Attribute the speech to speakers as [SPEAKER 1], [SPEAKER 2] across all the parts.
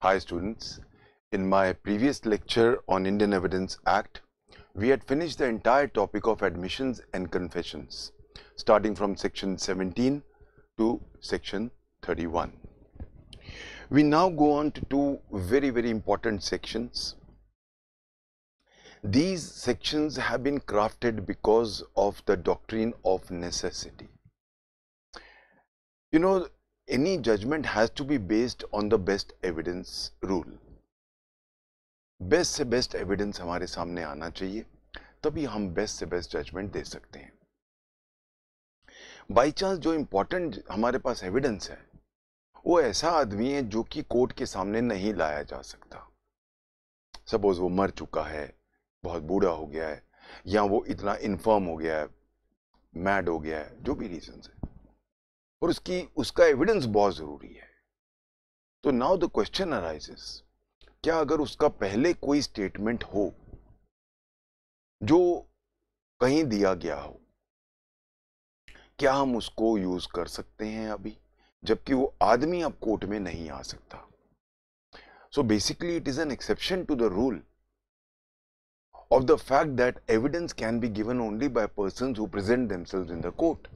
[SPEAKER 1] Hi students, in my previous lecture on Indian Evidence Act, we had finished the entire topic of admissions and confessions, starting from section 17 to section 31. We now go on to two very, very important sections. These sections have been crafted because of the doctrine of necessity. You know, any judgment has to be based on the best evidence rule best से best evidence हमारे सामने आना चाहिए तभी हम best से best judgement दे सकते हैं बाई चांस जो important हमारे पास एविडेंस है वो ऐसा आदमी है जो कि कोर्ट के सामने नहीं लाया जा सकता सपोज वो मर चुका है बहुत बूढ़ा हो गया है या वो इतना इन्फर्म हो गया है मैड हो गया है जो भी रीजन है और उसकी उसका एविडेंस बहुत ज़रूरी है तो नाउ द क्वेश्चन अराइजेस क्या अगर उसका पहले कोई स्टेटमेंट हो जो कहीं दिया गया हो क्या हम उसको यूज कर सकते हैं अभी जबकि वो आदमी अब कोर्ट में नहीं आ सकता so basically it is an exception to the rule of the fact that evidence can be given only by person who present themselves in the court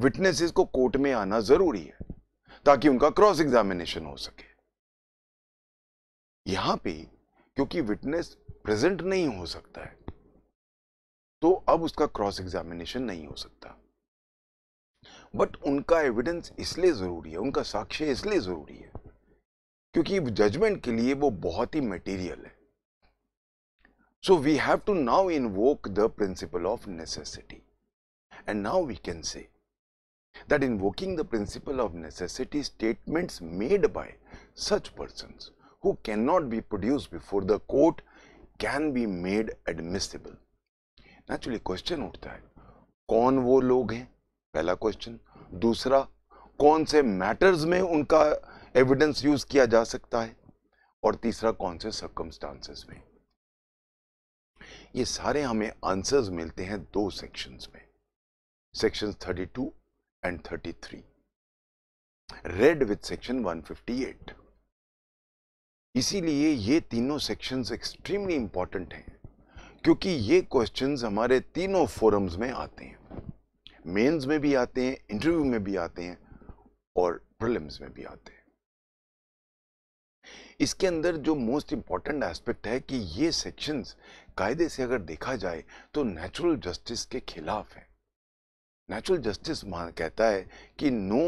[SPEAKER 1] witnesses को कोर्ट में आना जरूरी है ताकि उनका क्रॉस एग्जामिनेशन हो सके यहां पे क्योंकि विटनेस प्रेजेंट नहीं हो सकता है तो अब उसका क्रॉस एग्जामिनेशन नहीं हो सकता बट उनका एविडेंस इसलिए जरूरी है उनका साक्ष्य इसलिए जरूरी है क्योंकि जजमेंट के लिए वो बहुत ही मटेरियल है so we have to now invoke the principle of necessity and now we can say that invoking the principle of necessity statements made by such persons who cannot be produced before the court can be made admissible. naturally question uthta hai kon wo log hain pehla question dusra कौन se matters mein unka evidence use kiya ja sakta hai aur teesra कौन se circumstances mein ये सारे हमें answers मिलते हैं दो sections में sections 32 and 33 read with section 158 इसीलिए ये तीनों सेक्शंस एक्सट्रीमली इंपॉर्टेंट हैं क्योंकि ये क्वेश्चंस हमारे तीनों फोरम्स में आते हैं मेंस में भी आते हैं इंटरव्यू में भी आते हैं और प्रिलिम्स में भी आते हैं इसके अंदर जो मोस्ट इंपॉर्टेंट एस्पेक्ट है कि ये सेक्शंस कायदे से अगर देखा जाए तो नेचुरल जस्टिस के खिलाफ है नेचुरल जस्टिस मान कहता है कि no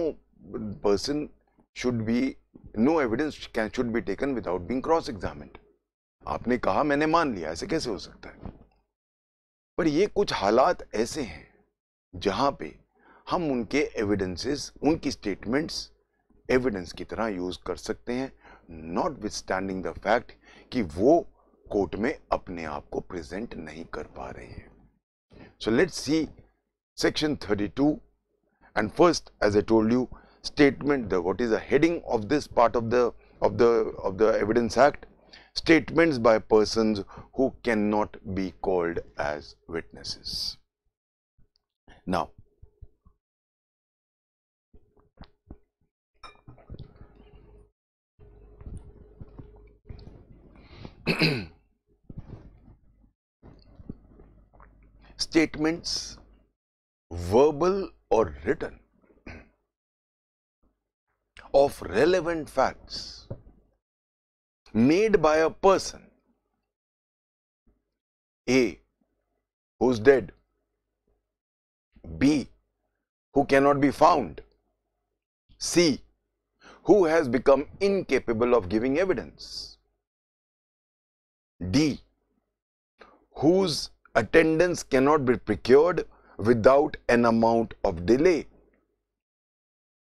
[SPEAKER 1] person should be no evidence can should be taken without being cross examined आपने कहा मैंने मान लिया ऐसे कैसे हो सकता है पर ये कुछ हालात ऐसे हैं जहां पे हम उनके एविडेंसेस उनकी स्टेटमेंट्स एविडेंस की तरह यूज कर सकते हैं नॉट स्टैंडिंग द फैक्ट कि वो कोर्ट में अपने आप को प्रेजेंट नहीं कर पा रहे हैं so let's see section 32 and first as I told you statement the what is the heading of this part of the of the of the evidence act statements by persons who cannot be called as witnesses. Now, statements verbal or written, of relevant facts made by a person A who's dead, B who cannot be found, C who has become incapable of giving evidence, D whose attendance cannot be procured without an amount of delay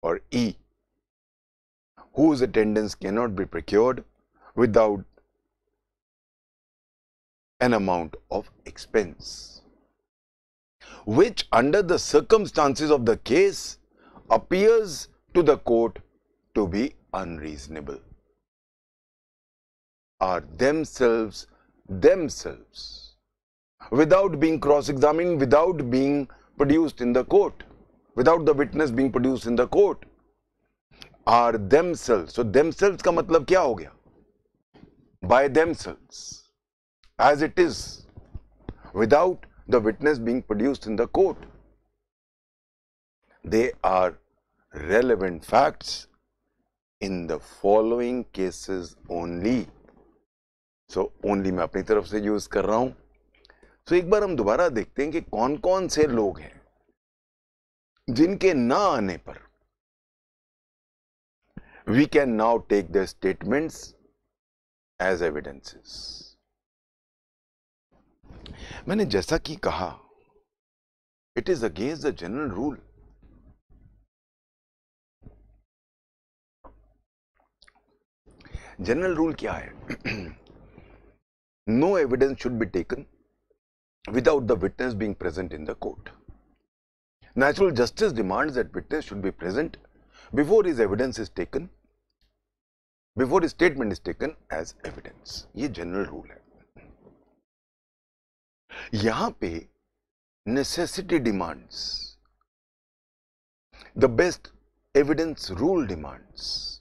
[SPEAKER 1] or E, whose attendance cannot be procured without an amount of expense, which under the circumstances of the case appears to the court to be unreasonable, are themselves themselves without being cross-examined, without being produced in the court, without the witness being produced in the court, are themselves. So themselves का मतलब क्या हो गया? By themselves, as it is, without the witness being produced in the court, they are relevant facts in the following cases only. So only मैं अपनी तरफ से use कर रहा हूँ. तो एक बार हम दोबारा देखते हैं कि कौन कौन से लोग हैं जिनके ना आने पर we can now take the statement as evidences
[SPEAKER 2] मैंने जैसा कि कहा it is against the general rule
[SPEAKER 1] general rule क्या है no evidence should be taken without the witness being present in the court. Natural justice demands that witness should be present before his evidence is taken, before his statement is taken as evidence. ये general rule. है यहां पे the best evidence rule demands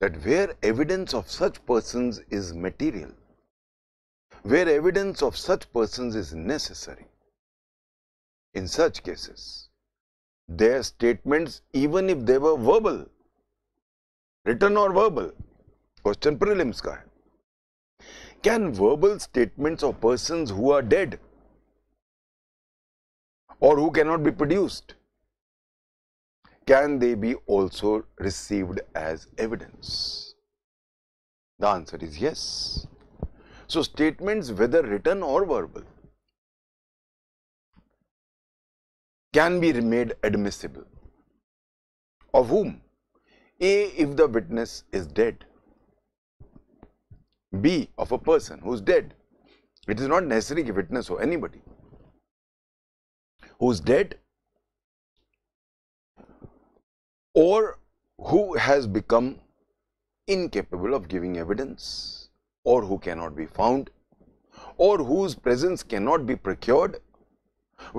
[SPEAKER 1] that where evidence of such persons is material, where evidence of such persons is necessary. In such cases, their statements, even if they were verbal, written or verbal, question prelims ka hai. Can verbal statements of persons who are dead or who cannot be produced, can they be also received as evidence? The answer is yes. So, statements whether written or verbal can be made admissible. Of whom? A. If the witness is dead. B. Of a person who is dead. It is not necessary a witness or anybody who is dead or who has become incapable of giving evidence or who cannot be found or whose presence cannot be procured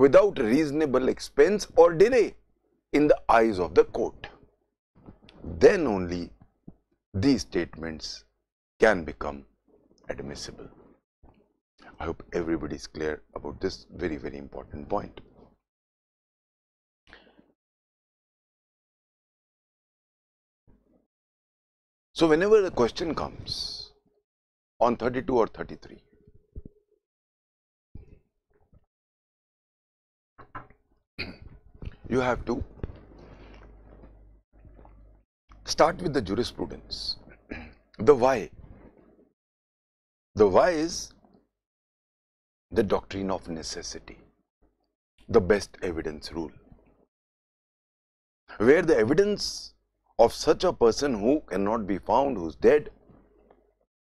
[SPEAKER 1] without reasonable expense or delay in the eyes of the court. Then only these statements can become admissible.
[SPEAKER 2] I hope everybody is clear about this very, very important point. So, whenever the question comes on 32 or 33. you have to
[SPEAKER 1] start with the jurisprudence, the why. The why is the doctrine of necessity, the best evidence rule, where the evidence of such a person who cannot be found, who is dead,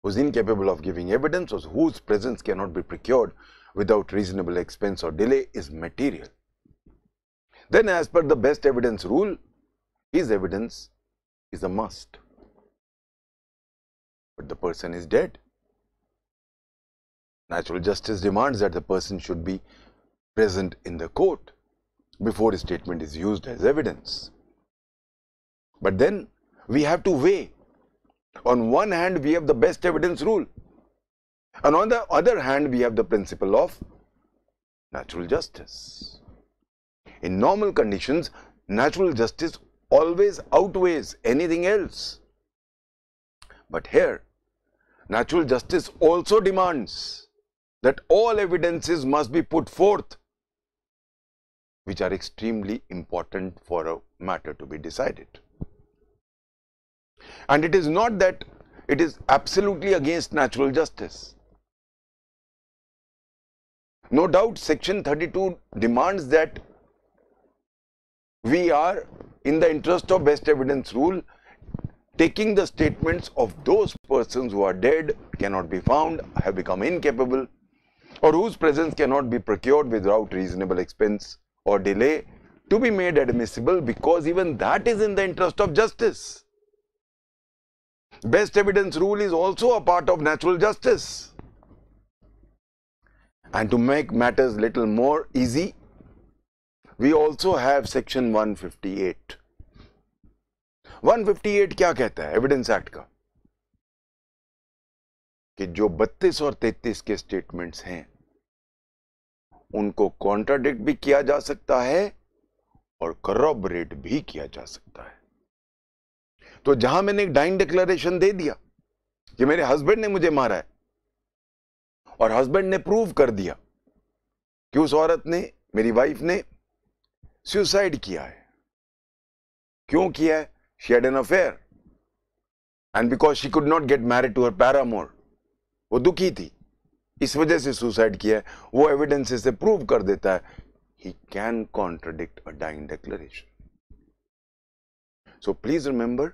[SPEAKER 1] who is incapable of giving evidence or whose presence cannot be procured without reasonable expense or delay is material. Then as per the best evidence rule, his evidence is a must. But the person is dead. Natural justice demands that the person should be present in the court before his statement is used as evidence. But then we have to weigh on one hand, we have the best evidence rule. And on the other hand, we have the principle of natural justice. In normal conditions, natural justice always outweighs anything else. But here, natural justice also demands that all evidences must be put forth, which are extremely important for a matter to be decided. And it is not that it is absolutely against natural justice. No doubt section 32 demands that we are in the interest of best evidence rule taking the statements of those persons who are dead, cannot be found, have become incapable or whose presence cannot be procured without reasonable expense or delay to be made admissible because even that is in the interest of justice. best evidence rule is also a part of natural justice. And to make matters little more easy, we also have section 158. 158 kya kehta hai evidence act ka कि जो 32 और 33 के statements हैं उनको contradict भी किया जा सकता है और करोबरेट भी किया जा सकता है तो जहां मैंने एक डाइन डिक्लेरेशन दे दिया कि मेरे हस्बैंड ने मुझे मारा है और हस्बैंड ने प्रूव कर दिया कि उस औरत ने मेरी वाइफ ने सुसाइड किया है क्यों किया है she had an affair and because she could not get married to her paramour वो दुखी थी इस वजह से सुसाइड किया है वो एविडेंस से प्रूव कर देता है he can contradict a dying declaration so please remember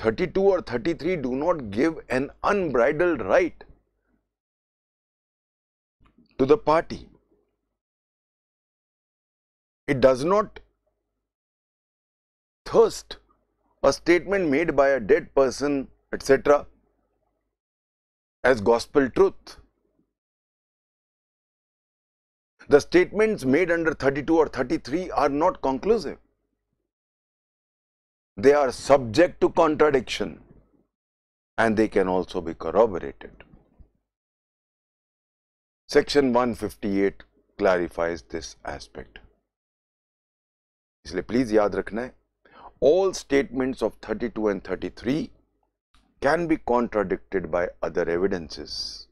[SPEAKER 1] 32 or 33 do not give an unbridled right
[SPEAKER 2] to the party. It does not thirst
[SPEAKER 1] a statement made by a dead person, etc., as gospel truth. The statements made under 32 or 33 are not conclusive. They are subject to contradiction and they can also be corroborated. Section 158 clarifies this aspect. इसलिए please याद all statements of 32 and 33 can be contradicted by other evidences.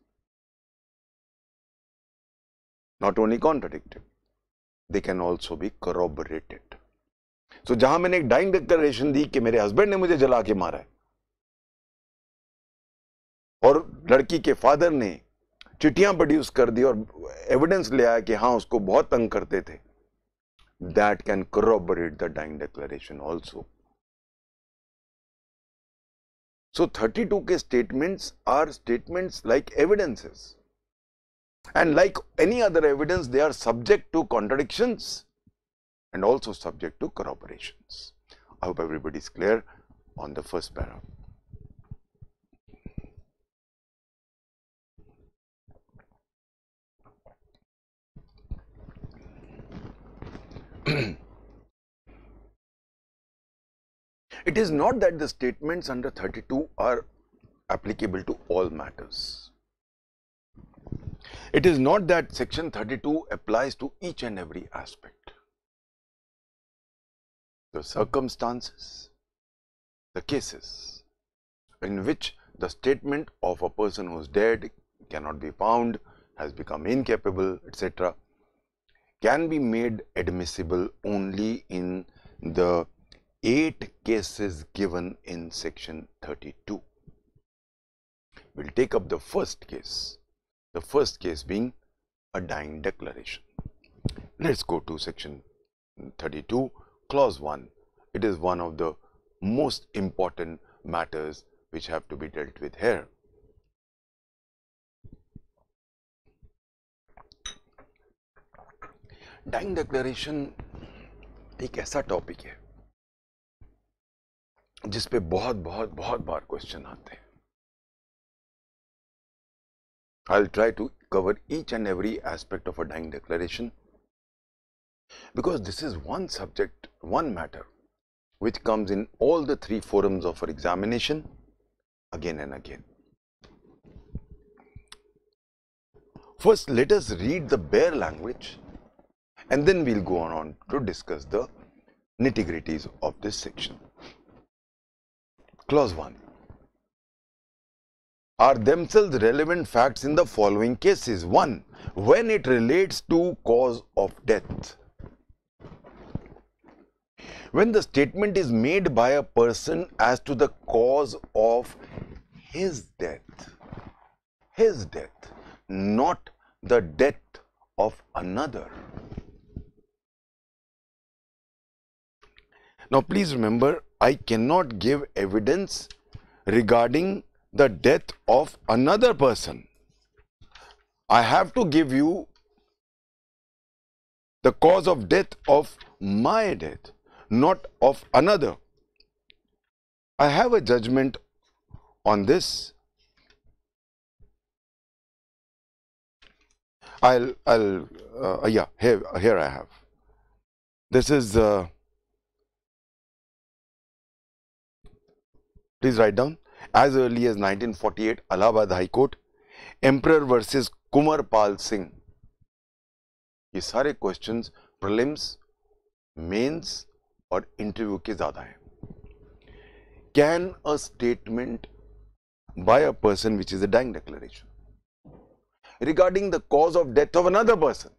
[SPEAKER 1] Not only contradicted, they can also be corroborated. तो जहां मैंने एक dying declaration दी कि मेरे husband ने मुझे जला के मारा है और लड़की के फादर ने चिट्ठियां प्रोड्यूस कर दी और एविडेंस ले आया कि हाँ उसको बहुत तंग करते थे that can corroborate the dying declaration also so thirty two के statements or statements like evidences and like any other evidence they are subject to contradictions and also subject to corroborations. I hope everybody is
[SPEAKER 2] clear on the first para.
[SPEAKER 1] it is not that the statements under 32 are applicable to all matters. It is not that section 32 applies to each and every aspect the circumstances, the cases in which the statement of a person who is dead, cannot be found, has become incapable, etc., can be made admissible only in the eight cases given in section 32. We will take up the first case, the first case being a dying declaration. Let us go to section 32 clause 1, it is one of the most important matters which have to be dealt with here.
[SPEAKER 2] Dying declaration, एक ऐसा topic है
[SPEAKER 1] जिस बहुत बहुत बहुत बार question आते हैं I'll try to cover each and every aspect of a dying declaration because this is one subject, one matter, which comes in all the three forums of our examination again and again. First, let us read the bare language and then we'll go on to discuss the nitty-gritties of this section. Clause 1 are themselves relevant facts in the following cases. 1. When it relates to cause of death when the statement is made by a person as to the cause of his death, his death, not the death of another. Now, please remember, I cannot give evidence regarding the death of another person. I have to give you the cause of death of my death not of another. I have a judgment on this.
[SPEAKER 2] I'll, I'll, uh, yeah, here, here I have. This is, uh,
[SPEAKER 1] please write down, as early as 1948, Allahabad High Court, Emperor versus Kumar Pal Singh. These are questions, prelims mains और interview के ज्यादा है can a statement by a person which is a dying declaration regarding the cause of death of another person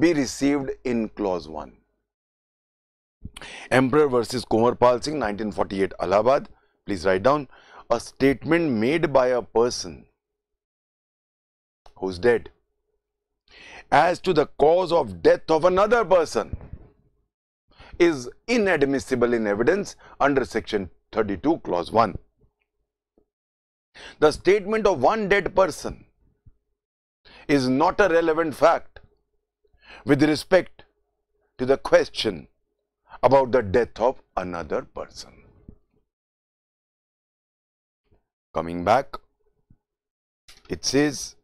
[SPEAKER 1] be received in clause one Emperor versus Kunwarpal Singh 1948 Allahabad please write down a statement made by a person who is dead as to the cause of death of another person is inadmissible in evidence under section 32 clause 1. The statement of one dead person is not a relevant fact with respect to the question about the death of another
[SPEAKER 2] person. Coming back, it says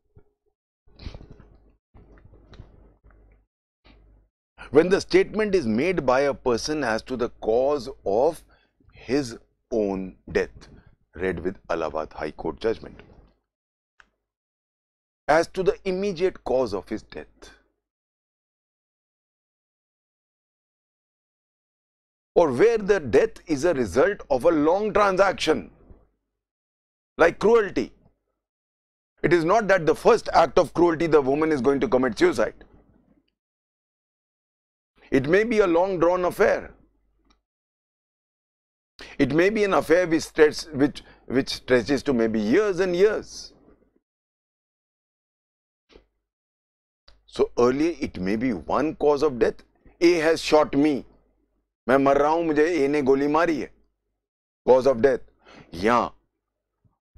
[SPEAKER 1] when the statement is made by a person as to the cause of his own death, read with Allahabad High Court judgment.
[SPEAKER 2] As to the immediate cause of his death, or where the death is a result of a long transaction, like cruelty.
[SPEAKER 1] It is not that the first act of cruelty the woman is going to commit suicide. It may be a long drawn affair. It may be an affair which, stretches, which, which stretches to maybe years and years. So earlier it may be one cause of death. A has shot me. मैं मर रहा हूं मुझे ए ने गोली मारी है cause of death या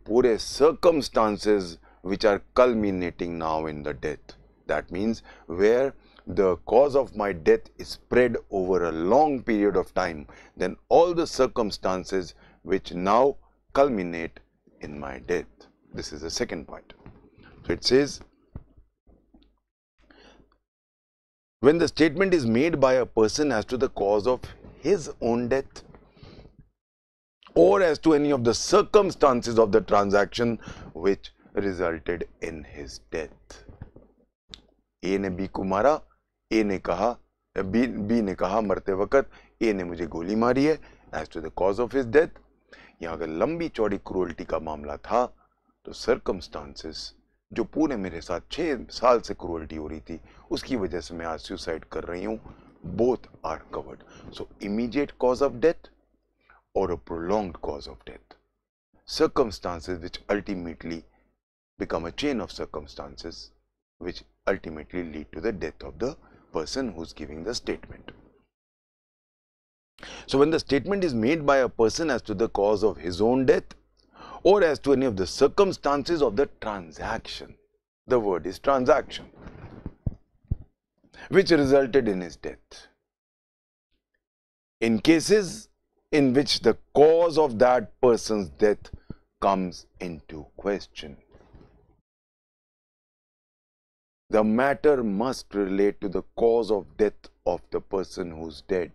[SPEAKER 1] पूरे circumstances which are culminating now in the death that means where the cause of my death is spread over a long period of time Then all the circumstances which now culminate in my death. This is the second point. So it says, when the statement is made by a person as to the cause of his own death or as to any of the circumstances of the transaction which resulted in his death. A ने B ए ने कहा B B ने कहा मरते वक्त ए ने मुझे गोली मारी है as to the cause of his death यहाँ अगर लंबी चौड़ी क्रूअल्टी का मामला था तो सरकमस्टांसिस जो पूरे मेरे साथ छः साल से क्रूअल्टी हो रही थी उसकी वजह से मैं आज सुसाइड कर रही हूँ both are covered so immediate cause of death और a prolonged cause of death circumstances which ultimately become a chain of circumstances which ultimately lead to the death of the person who's giving the statement. So when the statement is made by a person as to the cause of his own death or as to any of the circumstances of the transaction, the word is transaction, which resulted in his death. In cases in which the cause of that person's death comes into question. The matter must relate to the cause of death of the person is dead.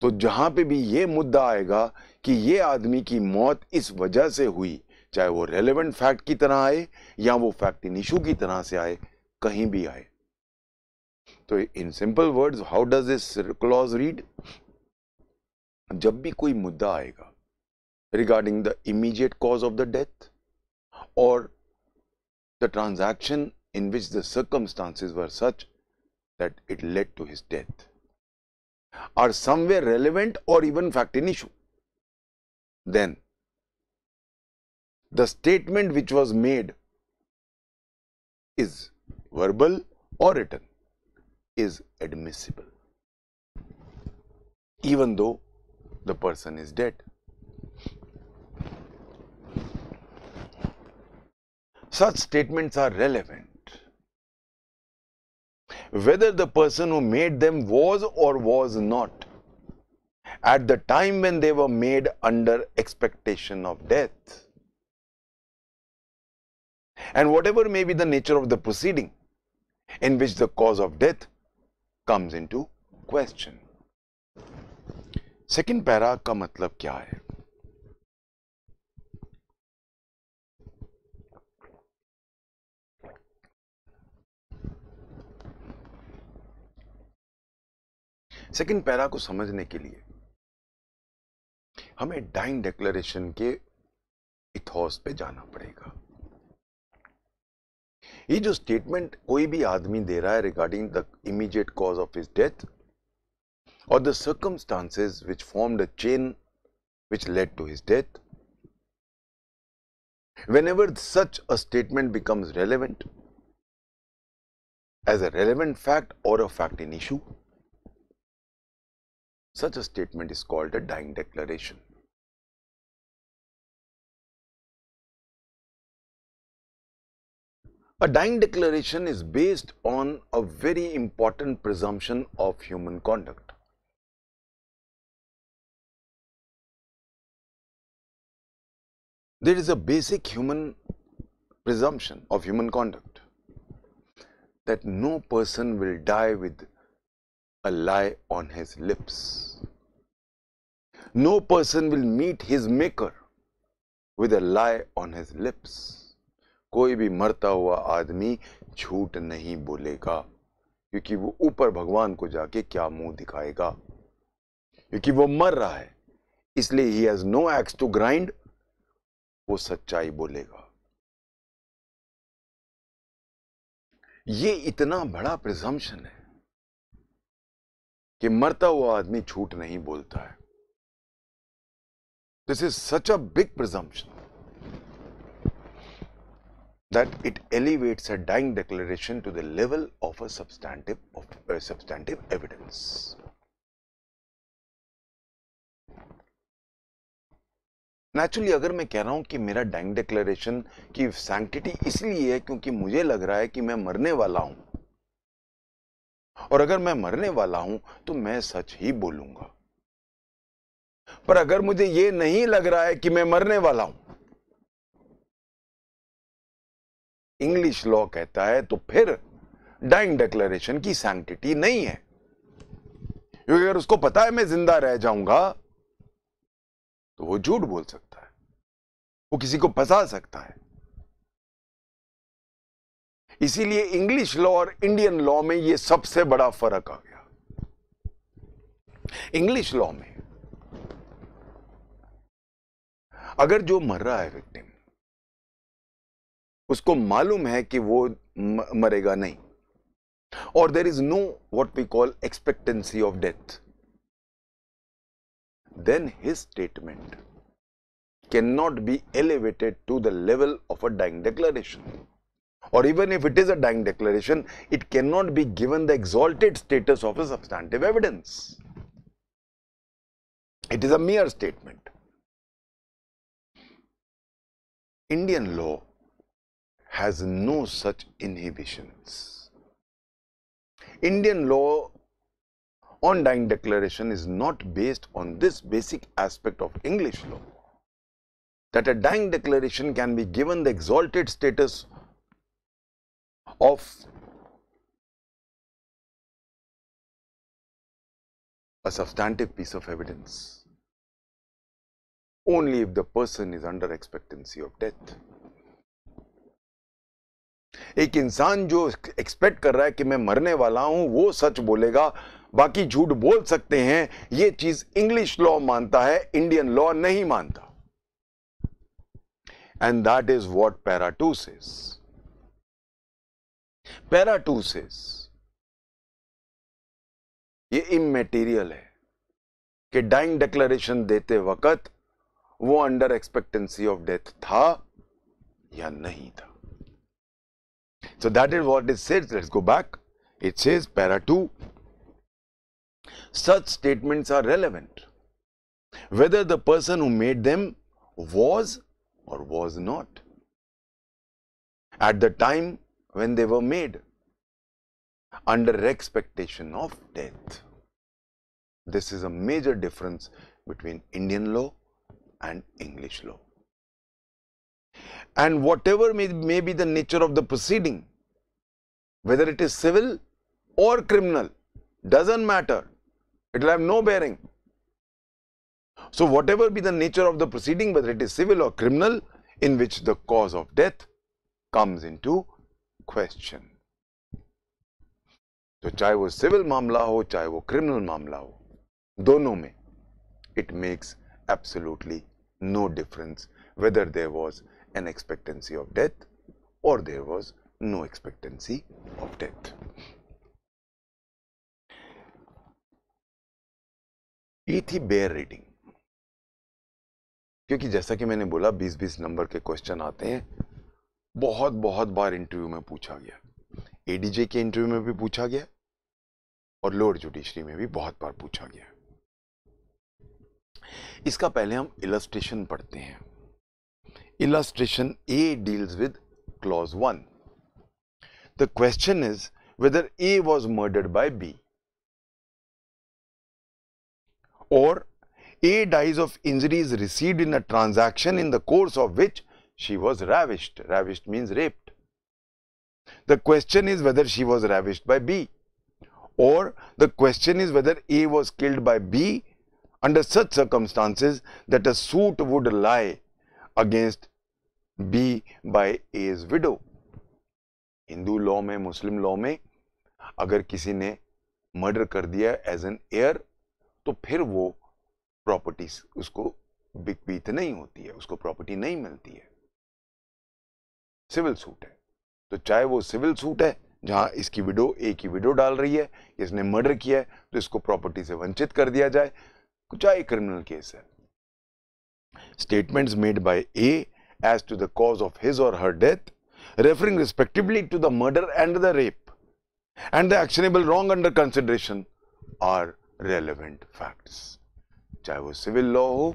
[SPEAKER 1] तो जहां पे भी ये मुद्दा आएगा कि ये आदमी की मौत इस वजह से हुई चाहे वो रेलेवेंट फैक्ट की तरह आए या वो फैक्ट इन इशू की तरह से आए कहीं भी आए तो in simple words how does this clause read जब भी कोई मुद्दा आएगा regarding the immediate cause of the death और the transaction in which the circumstances were such that it led to his death are somewhere relevant or even fact in issue. Then the statement which was made is verbal or written is admissible even though the person is dead. Such statements are relevant. Whether the person who made them was or was not at the time when they were made under expectation of death. And whatever may be the nature of the proceeding in which the cause of death comes into question. Second para ka matlab kya hai? Second para को समझने के लिए हमें dine डेक्लेन के ethos पे जाना पड़ेगा ये जो स्टेटमेंट कोई भी आदमी दे रहा है regarding the immediate cause of his death और the circumstances which form the chain which led to his death whenever such a statement becomes relevant as
[SPEAKER 2] a relevant fact और a fact in issue Such a statement is called a dying declaration. A dying declaration is based on a very important presumption of human conduct. There is a basic human presumption of human conduct that no
[SPEAKER 1] person will die with a lie on his lips. No person will meet his maker with a lie on his lips. कोई भी मरता हुआ आदमी झूठ नहीं बोलेगा क्योंकि वो ऊपर भगवान को जाके क्या मुंह दिखाएगा क्योंकि वो मर रहा है इसलिए he has no axe to grind वो सच्चाई
[SPEAKER 2] बोलेगा ये इतना बड़ा प्रिजम्पशन है कि मरता हुआ आदमी झूठ नहीं बोलता
[SPEAKER 1] है this is such a big presumption that it elevates a dying declaration to the level of a substantive substantive evidence naturally अगर मैं कह रहा हूं कि मेरा डाइंग डिक्लेरेशन की सैंक्टिटी इसलिए है क्योंकि मुझे लग रहा है कि मैं मरने वाला हूं और अगर मैं मरने वाला हूं तो मैं सच ही बोलूंगा पर अगर मुझे यह नहीं लग रहा है कि मैं मरने वाला हूं इंग्लिश लॉ कहता है तो फिर डाइंग डिक्लेरेशन की सैंक्टिटी नहीं है क्योंकि अगर उसको पता है मैं जिंदा रह जाऊंगा
[SPEAKER 2] तो वो झूठ बोल सकता है वो किसी को फंसा सकता है इसीलिए इंग्लिश लॉ और इंडियन
[SPEAKER 1] लॉ में ये सबसे बड़ा फर्क आ गया इंग्लिश लॉ में अगर जो मर रहा है विक्टिम उसको मालूम है कि वो मरेगा नहीं और there is no what we call expectancy of death then his statement can not be elevated to the level of a dying declaration or even if it is a dying declaration, it cannot be given the exalted status of a substantive evidence.
[SPEAKER 2] It is a mere statement. Indian law has no such inhibitions.
[SPEAKER 1] Indian law on dying declaration is not based on this basic aspect of English law that a dying declaration can be
[SPEAKER 2] given the exalted status of a substantive piece of evidence only if the person is under expectancy of death.
[SPEAKER 1] एक इंसान जो expect कर रहा है कि मैं मरने वाला हूं वो सच बोलेगा बाकी झूठ बोल सकते हैं ये चीज इंग्लिश लॉ मानता है इंडियन लॉ नहीं मानता and that
[SPEAKER 2] is what para two says para two ये इमेटीरियल है कि
[SPEAKER 1] डाइंग डिक्लेरेशन देते वक्त वो अंडर एक्सपेक्टेंसी ऑफ डेथ था या नहीं था so that is what is said let's go back it is para two such statement are relevant whether the person who made them was और was not at the time when they were made under expectation of death. This is a major difference between Indian law and English law. And whatever may, may be the nature of the proceeding, whether it is civil or criminal, doesn't matter. It will have no bearing. So, whatever be the nature of the proceeding, whether it is civil or criminal, in which the cause of death comes into question तो चाहे वो civil मामला हो चाहे वो criminal मामला हो दोनों में it makes absolutely no difference whether there was an expectancy of death और there was
[SPEAKER 2] no expectancy of death ये थी
[SPEAKER 1] बेयर रीडिंग क्योंकि जैसा कि मैंने बोला 20-20 नंबर के क्वेश्चन आते हैं बहुत बहुत बार इंटरव्यू में पूछा गया एडीजे के इंटरव्यू में भी पूछा गया और लोअर जुडिशरी में भी बहुत बार पूछा गया इसका पहले हम इलस्ट्रेशन पढ़ते हैं illustration A deals with clause one the question is whether A was murdered by B और A dies of injuries receive in a transaction in the course of which she was ravished. Ravished means raped. The question is whether she was ravished by B or the question is whether A was killed by B under such circumstances that a suit would lie against B by A's widow. Hindu law में Muslim law में अगर किसी ने murder कर दिया as an air तो फिर वो प्रॉपर्टीज उसको bequeath nahi hoti hai, usko property nahi milti hai. Civil suit है तो चाहे वो सिविल सूट है जहां इसकी विडो एक ही विडो डाल रही है इसने मर्डर किया है तो इसको प्रॉपर्टी से वंचित कर दिया जाए चाहे क्रिमिनल केस है statement made by A as to the cause of his और her death referring respectively to the murder and the rape and the actionable wrong under consideration are relevant fact चाहे वो civil law हो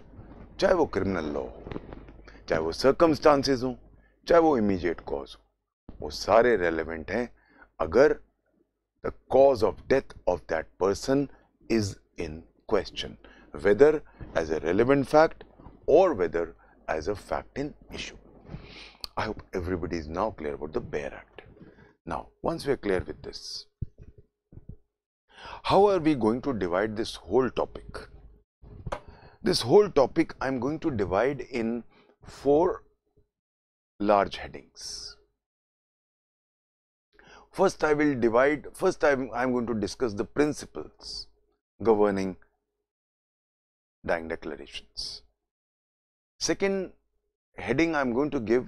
[SPEAKER 1] चाहे वो criminal law हो चाहे वो circumstances हो चाहे वो इमीजिएट कॉज हो वो सारे रेलेवेंट हैं अगर the cause of death of that person is in question whether as a relevant fact और whether as a fact in issue I hope everybody is now clear about the bare act now once we are clear with this how are we going to divide this whole topic this whole topic I am going to divide in four large headings. First I will divide, first I am going to discuss the principles governing dying declarations. Second heading I am going to give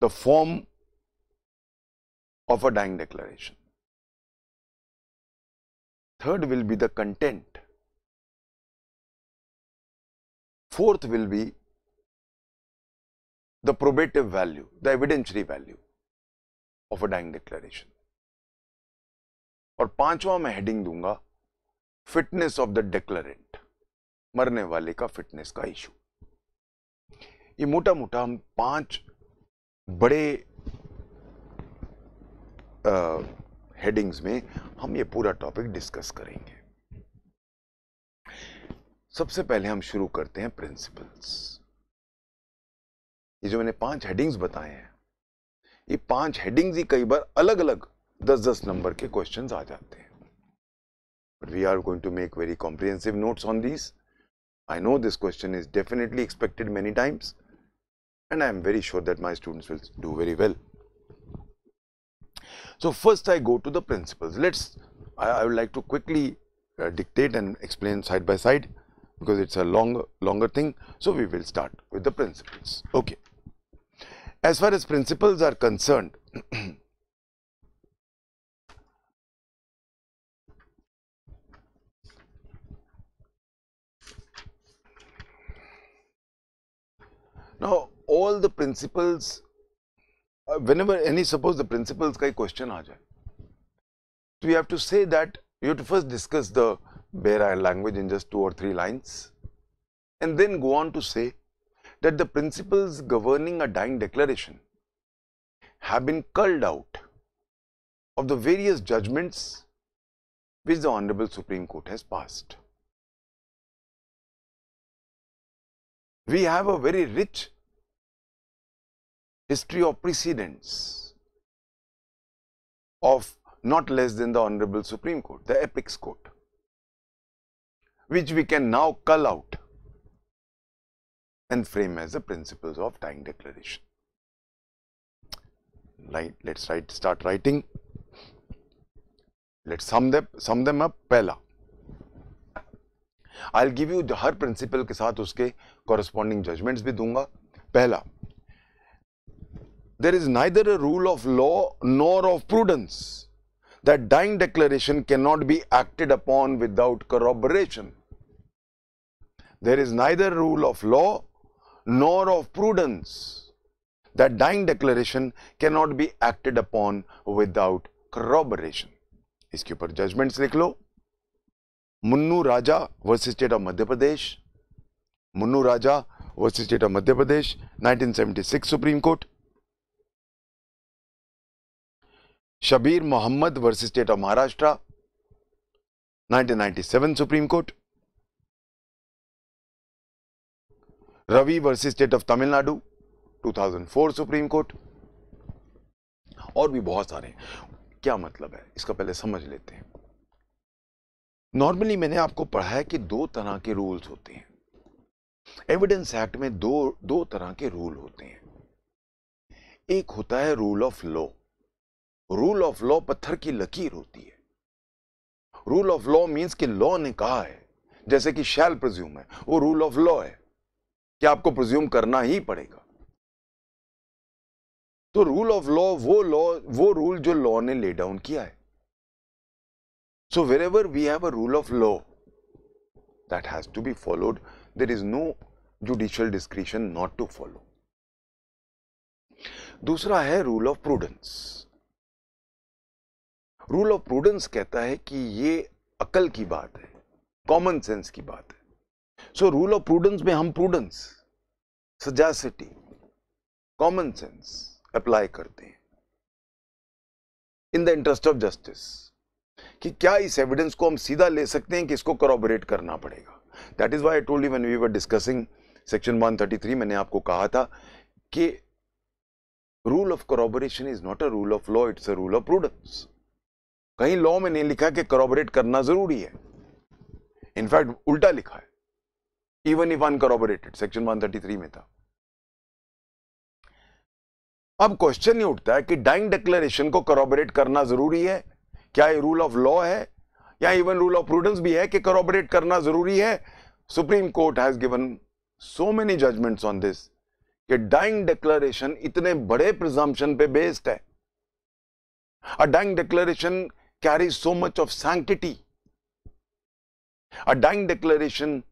[SPEAKER 2] the form of a dying declaration. Third will be the content. Fourth will be the probative value, the evidentiary value of a dying declaration
[SPEAKER 1] और पांचवा मैं heading दूंगा fitness of the डिक्लेरेंट मरने वाले का fitness का issue ये मोटा मोटा हम पांच बड़े हेडिंग्स में हम ये पूरा टॉपिक डिस्कस करेंगे सबसे पहले हम शुरू करते हैं प्रिंसिपल्स ये जो मैंने पांच हेडिंग्स बताए हैं ये पांच हेडिंग्स ही कई बार अलग अलग दस दस नंबर के क्वेश्चंस आ जाते हैं but we are going to make very comprehensive notes on this I know this question is definitely expected many times and I am very sure that my students will do very well so first I go to the principles let's I would like to quickly dictate and explain side by side because it's a longer longer thing so we will start with the principles okay
[SPEAKER 2] as far as principles are concerned now all the principles
[SPEAKER 1] uh, whenever any suppose the principles ka question aa jaye so have to say that you have to first discuss the Behrend language in just two or three lines and then go on to say that the principles governing a dying declaration have been culled out of the various
[SPEAKER 2] judgments which the Honorable Supreme Court has passed. We have a very rich history of precedents of not less
[SPEAKER 1] than the Honorable Supreme Court, the Apex Court which we can now cull out and frame as the principles of time declaration. Right, let us write, start writing. Let us sum them, sum them up. पहला, I'll give you her principle के साथ corresponding judgments भी दूंगा. पहला, there is neither a rule of law nor of prudence that dying declaration cannot be acted upon without corroboration. There is neither rule of law nor of prudence that dying declaration cannot be acted upon without corroboration. इसके ऊपर judgments लिख लो Munnu Raja State of Madhya Pradesh. Pradesh Raja Raja versus state of Madhya Pradesh, 1976 Supreme Court. Shabir Mohammad versus state of Maharashtra 1997 supreme court Ravi versus state of Tamil Nadu 2004 supreme court और भी बहुत सारे क्या मतलब है इसका पहले समझ लेते हैं नॉर्मली मैंने आपको पढ़ा है कि दो तरह के रूल्स होते हैं एविडेंस एक्ट में दो दो तरह के रूल होते हैं एक होता है rule of law rule of law पत्थर की लकीर होती है रूल ऑफ लॉ मीन्स कि लॉ ने कहा है जैसे कि शैल प्रज्यूम है वो रूल ऑफ लॉ है कि आपको प्रज्यूम करना ही पड़ेगा तो रूल ऑफ लॉ वो लॉ वो रूल जो लॉ ने ले डाउन किया है so wherever we have a rule of law that has to be followed there is no judicial description not to follow दूसरा है rule of prudence rule of prudence कहता है कि ये अकल की बात है कॉमन सेंस की बात है सो रूल ऑफ प्रूडेंस में हम prudence sagacity common sense apply करते हैं in the interest of justice कि क्या इस एविडेंस को हम सीधा ले सकते हैं कि इसको करोबरेट करना पड़ेगा that is why told you when we were discussing section 133 मैंने आपको कहा था कि rule of corroboration is not a rule of law it's a rule of prudence कहीं लॉ में नहीं लिखा कि करोबरेट करना जरूरी है इनफैक्ट उल्टा लिखा है इवन इफ अनकोबरेटेड सेक्शन 133 में था अब क्वेश्चन ये उठता है कि डाइंग डिक्लेरेशन को करोबरेट करना जरूरी है क्या ये रूल ऑफ लॉ है या इवन रूल ऑफ प्रूडेंस भी है कि करोबरेट करना जरूरी है supreme court has given so many judgments on this कि डाइंग डिक्लेरेशन इतने बड़े प्रिजम्पन पे बेस्ड है dying declaration carries so much of sanctity. A dying declaration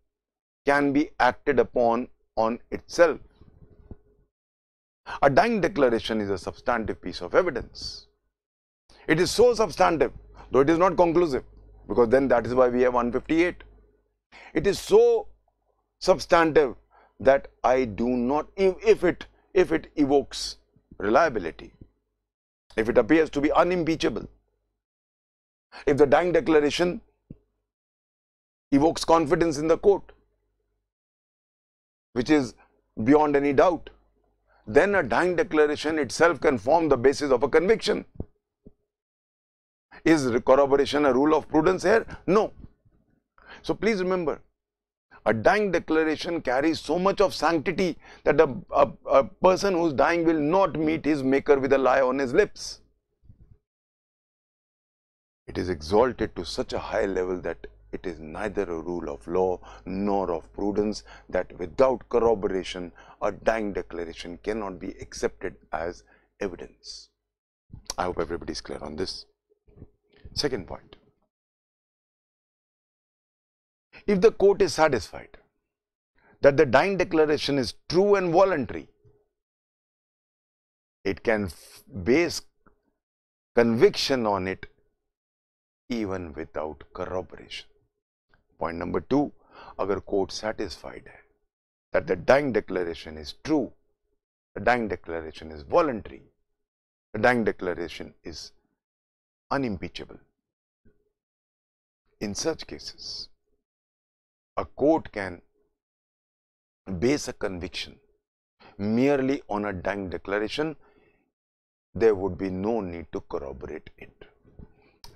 [SPEAKER 1] can be acted upon on itself. A dying declaration is a substantive piece of evidence. It is so substantive, though it is not conclusive, because then that is why we have 158. It is so substantive that I do not, if, if it, if it evokes reliability, if it appears to be unimpeachable, if the dying declaration evokes confidence in the court, which is beyond any doubt, then a dying declaration itself can form the basis of a conviction. Is corroboration a rule of prudence here? No. So please remember, a dying declaration carries so much of sanctity that a, a, a person who's dying will not meet his maker with a lie on his lips. It is exalted to such a high level that it is neither a rule of law nor of prudence that without corroboration a dying declaration cannot be accepted as evidence. I hope everybody is clear on this. Second point, if the court is satisfied that the dying declaration is true and voluntary, it can base conviction on it even without corroboration. Point number two, अगर court satisfied है that the dying declaration is true, the dying declaration is voluntary, the dying declaration is unimpeachable. In such cases, a court can base a conviction merely on a dying declaration, there would be no need to corroborate it.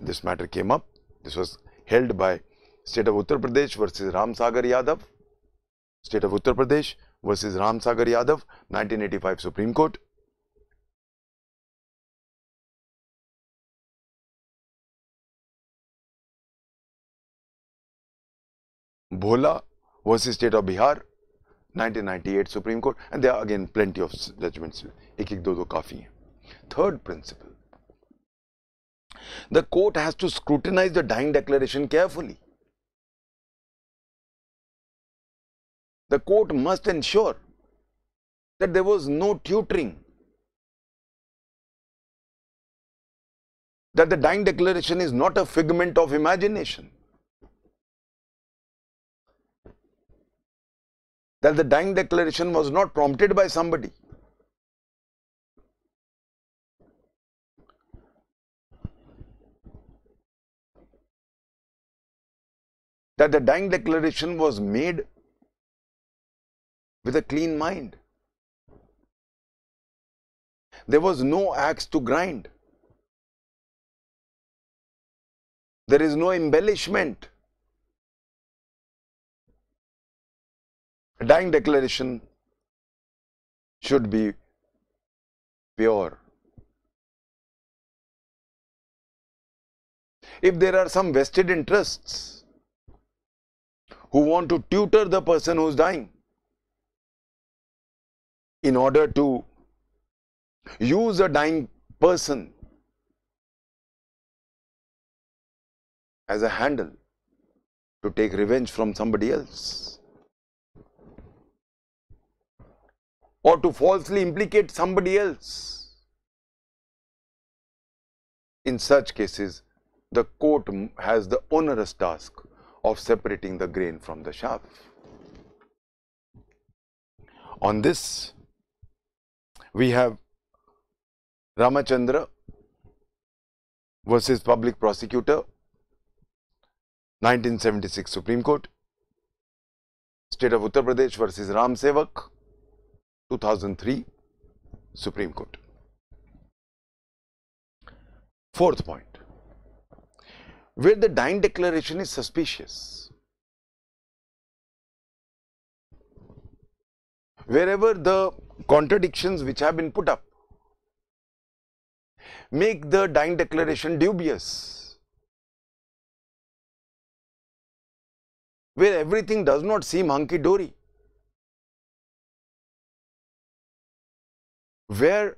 [SPEAKER 1] this matter came up. This was held by state of Uttar Pradesh versus Ram Sagar Yadav.
[SPEAKER 2] State of Uttar Pradesh versus Ram Sagar Yadav, 1985 Supreme Court. Bhola
[SPEAKER 1] versus State of Bihar, 1998 Supreme Court and there are again plenty of judgments. ek ek do do kafi hai third principle the court has to scrutinize the dying declaration carefully.
[SPEAKER 2] The court must ensure that there was no tutoring, that the dying declaration is not a figment of imagination,
[SPEAKER 1] that the dying declaration was not prompted by somebody.
[SPEAKER 2] that the dying declaration was made with a clean mind. There was no axe to grind. There is no embellishment. A dying declaration should be pure. If there are some vested interests, who want to tutor the person who's dying in order to use a dying person
[SPEAKER 1] as a handle to take revenge from somebody else
[SPEAKER 2] or to falsely implicate somebody else.
[SPEAKER 1] In such cases, the court has the onerous task of separating the grain from the chaff. On this, we have Ramachandra versus Public Prosecutor, 1976 Supreme Court, State of Uttar Pradesh versus Ram Sevak, 2003 Supreme Court. Fourth point, where the dying declaration is suspicious. Wherever the contradictions which have been put up
[SPEAKER 2] make the dying declaration dubious, where everything does not seem hunky-dory, where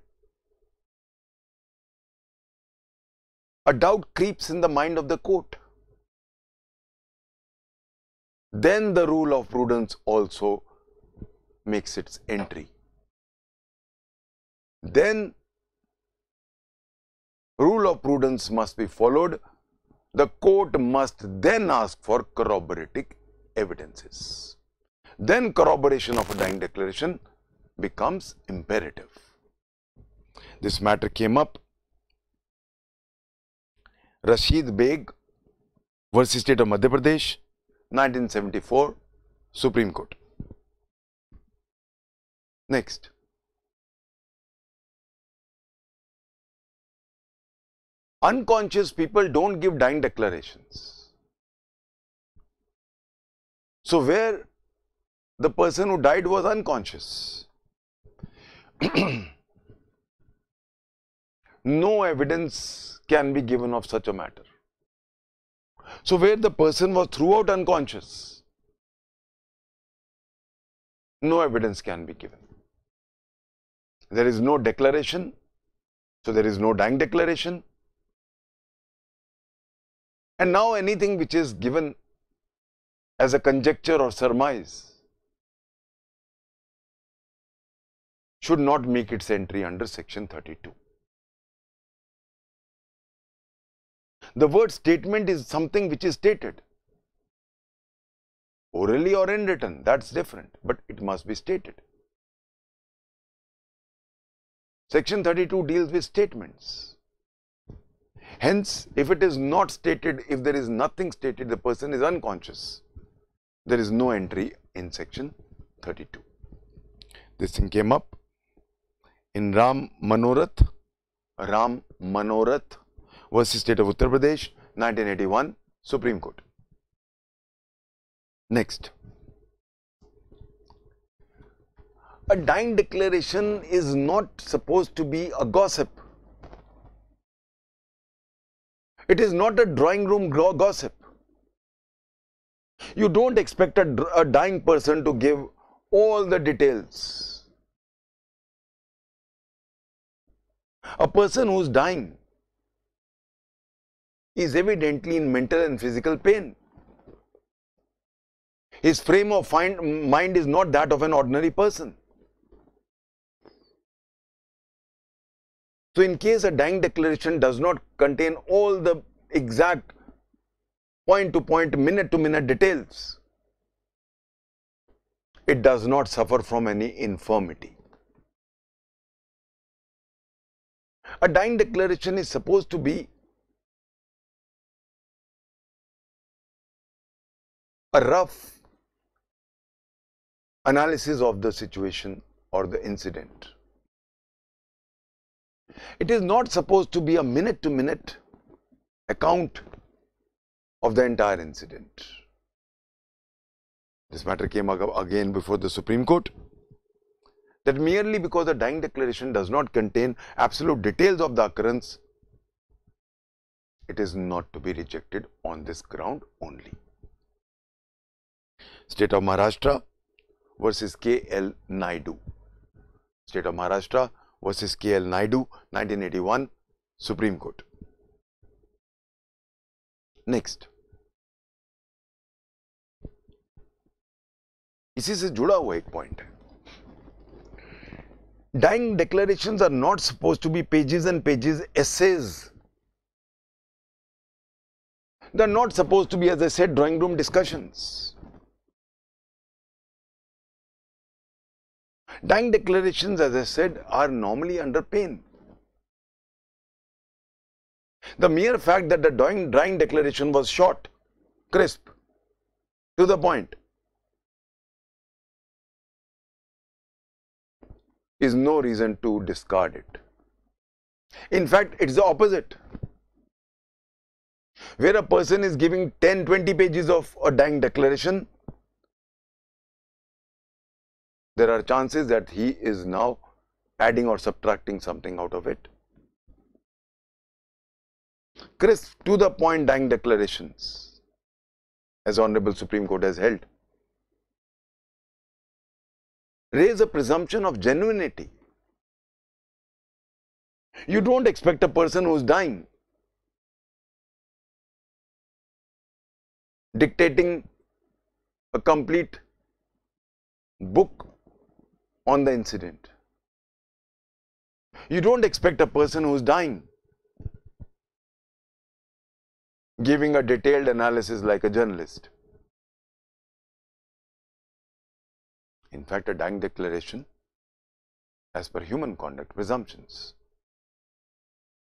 [SPEAKER 2] a doubt creeps in the mind of the court. Then the rule of prudence also makes its entry.
[SPEAKER 1] Then rule of prudence must be followed. The court must then ask for corroborative evidences. Then corroboration of a dying declaration becomes imperative. This matter came up Rashid Beg versus State of Madhya Pradesh, 1974, Supreme
[SPEAKER 2] Court. Next. Unconscious people don't give dying declarations. So, where
[SPEAKER 1] the person who died was unconscious. no evidence can be given of such a matter.
[SPEAKER 2] So, where the person was throughout unconscious, no evidence can be given. There is no declaration, so there is no dying declaration.
[SPEAKER 1] And now anything which is given as a conjecture or surmise
[SPEAKER 2] should not make its entry under section 32. The word statement is something which is stated. Orally or in written,
[SPEAKER 1] that's different, but it must be stated. Section 32 deals with statements. Hence, if it is not stated, if there is nothing stated, the person is unconscious. There is no entry in section 32. This thing came up in Ram Manorath, Ram Manorath versus State of Uttar Pradesh 1981 Supreme Court. Next, a dying declaration is not supposed to be a gossip. It is not a drawing room gossip. You don't expect a, a dying
[SPEAKER 2] person to give all the details. A person who's dying is
[SPEAKER 1] evidently in mental and physical pain. His frame of mind is not that of an ordinary person. So, in case a dying declaration does not contain all the exact point to point, minute to minute details, it does not suffer from any infirmity.
[SPEAKER 2] A dying declaration is supposed to be a rough analysis of the situation or the incident.
[SPEAKER 1] It is not supposed to be a minute to minute account of the entire incident. This matter came again before the Supreme Court that merely because the dying declaration does not contain absolute details of the occurrence, it is not to be rejected on this ground only. State of Maharashtra versus K L Naidu state of Maharashtra versus
[SPEAKER 2] K L Naidu 1981 supreme court next
[SPEAKER 1] इसी से जुड़ा हुआ एक point है dying declaration are not suppose to be pages and pages essays they are not suppose to be as a set drawing room discussions
[SPEAKER 2] Dying declarations, as I said, are normally under pain. The mere fact that the dying, dying
[SPEAKER 1] declaration was short, crisp, to the point,
[SPEAKER 2] is no reason to discard it. In fact, it is the opposite.
[SPEAKER 1] Where a person is giving 10, 20 pages of a dying declaration, there are chances that he is now adding or subtracting something out of it. Chris, to the point dying declarations as Honorable Supreme Court has held
[SPEAKER 2] raise a presumption of genuinity. You do not expect a person who is dying dictating a complete book on the incident. You don't expect a person who's dying
[SPEAKER 1] giving a detailed analysis like a journalist. In fact, a dying declaration, as per human conduct presumptions,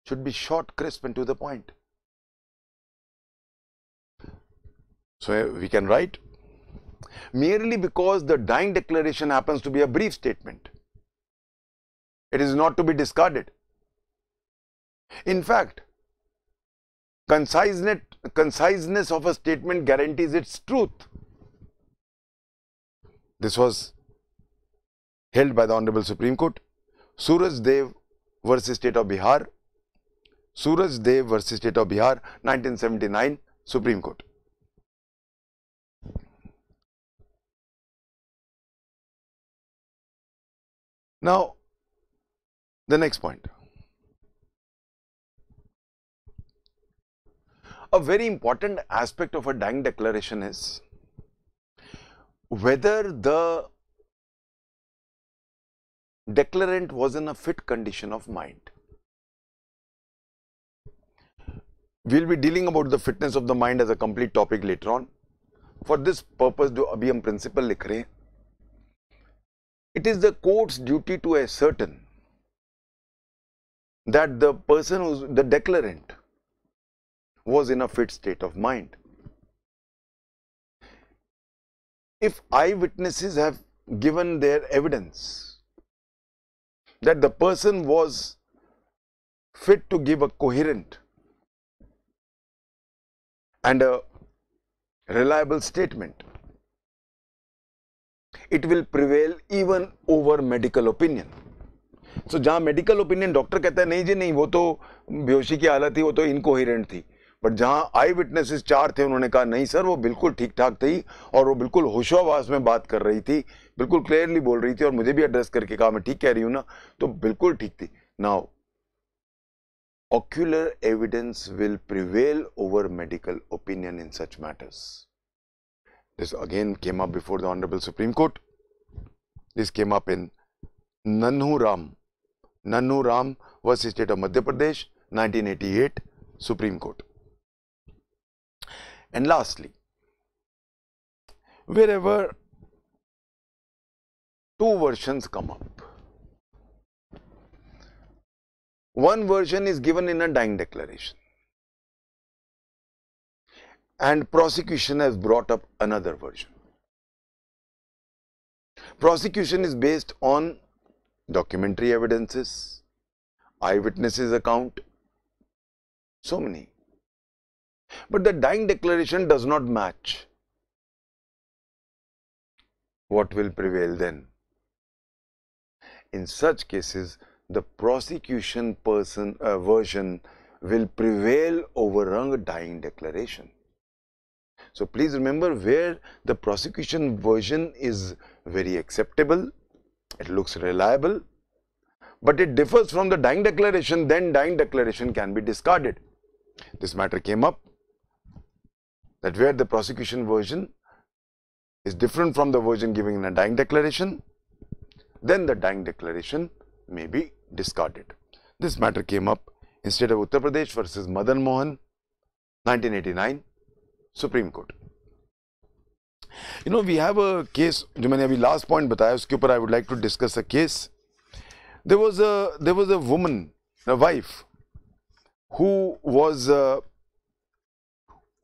[SPEAKER 1] should be short, crisp, and to the point. So, we can write merely because the dying declaration happens to be a brief statement. It is not to be discarded. In fact, conciseness, conciseness of a statement guarantees its truth. This was held by the Honorable Supreme Court. Suraj Dev versus State of Bihar, Suraj Dev versus State of Bihar, 1979
[SPEAKER 2] Supreme Court. Now, the next point. A
[SPEAKER 1] very important aspect of a dying declaration is whether the declarant was in a fit condition of mind. We will be dealing about the fitness of the mind as a complete topic later on. For this purpose, do. अभी principle it is the court's duty to ascertain that the person who's the declarant was in a fit state of mind. If eyewitnesses have given their evidence that the person was
[SPEAKER 2] fit to give a coherent and a reliable statement,
[SPEAKER 1] it will prevail even over medical opinion so जहां जहाँ medical opinion doctor कहते हैं नहीं जी नहीं वो तो बेहोशी की हालत थी वो तो इनकोहिरेंट थी बट जहाँ आई विटनेसेस चार थे उन्होंने कहा नहीं सर वो बिल्कुल ठीक ठाक थी और वो बिल्कुल होशोवास में बात कर रही थी बिल्कुल क्लियरली बोल रही थी और मुझे भी एड्रेस करके कहा मैं ठीक कह रही हूँ ना तो बिल्कुल ठीक थी now ocular evidence will prevail over medical opinion in such matters This again came up before the Honorable Supreme Court. This came up in Nanhu Ram. Nanhu Ram was the state of Madhya Pradesh, 1988 Supreme Court.
[SPEAKER 2] And lastly, wherever two versions come up,
[SPEAKER 1] one version is given in a dying declaration and prosecution has brought up another version. Prosecution is based on documentary evidences, eyewitnesses account, so many. But the dying declaration does not match. What will prevail then? In such cases, the prosecution person uh, version will prevail over a dying declaration. So please remember where the prosecution version is very acceptable, it looks reliable, but it differs from the dying declaration, then dying declaration can be discarded. This matter came up that where the prosecution version is different from the version given in a dying declaration, then the dying declaration may be discarded. This matter came up in state of Uttar Pradesh versus Madan Mohan 1989. Supreme court you know we have a case जो मैंने अभी last point बताया उसके ऊपर I would like to discuss a case there was a there was a woman wife who was